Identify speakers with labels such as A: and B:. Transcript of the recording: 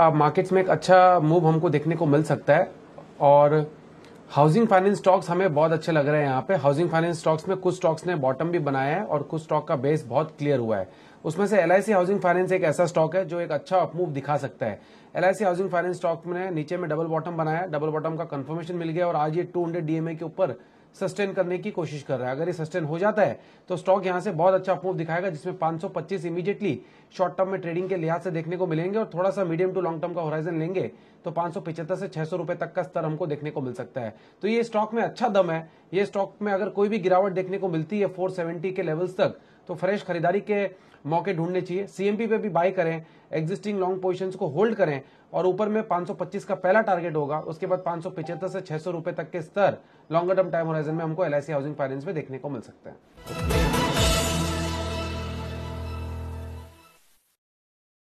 A: markets में एक अच्छा मूव हमको देखने को मिल सकता है और हाउसिंग फाइनेंस स्टॉक्स हमें बहुत अच्छे लग रहे हैं यहाँ पे हाउसिंग फाइनेंस स्टॉक्स में कुछ स्टॉक्स ने बॉटम भी बनाया है और कुछ स्टॉक का बेस बहुत क्लियर हुआ है उसमें से एल हाउसिंग फाइनेंस एक ऐसा स्टॉक है जो एक अच्छा अपमूव दिखा सकता है एल हाउसिंग फाइनेंस स्टॉक में नीचे में डबल बॉटम बनाया डबल बॉटम का कंफर्मेशन मिल गया और आज ये टू हंड्रेड डीएमए के ऊपर सस्टेन करने की कोशिश कर रहा है अगर ये सस्टेन हो जाता है तो स्टॉक यहां से बहुत अच्छा मूव दिखाएगा जिसमें 525 इमीडिएटली शॉर्ट टर्म में ट्रेडिंग के लिहाज से देखने को मिलेंगे और थोड़ा सा मीडियम टू लॉन्ग टर्म का होराइजन लेंगे तो पांच से छह रुपए तक का स्तर हमको देखने को मिल सकता है तो ये स्टॉक में अच्छा दम है ये स्टॉक में अगर कोई भी गिरावट देखने को मिलती है फोर के लेवल्स तक तो फ्रेश खरीदारी के मौके ढूंढने चाहिए सीएमपी पे भी बाय करें एग्जिस्टिंग लॉन्ग पोजिशन को होल्ड करें और ऊपर में 525 का पहला टारगेट होगा उसके बाद पांच से छह रुपए तक के स्तर लॉन्गर टर्म टाइम होराइजन में हमको एलआईसी हाउसिंग फाइनेंस में देखने को मिल सकते हैं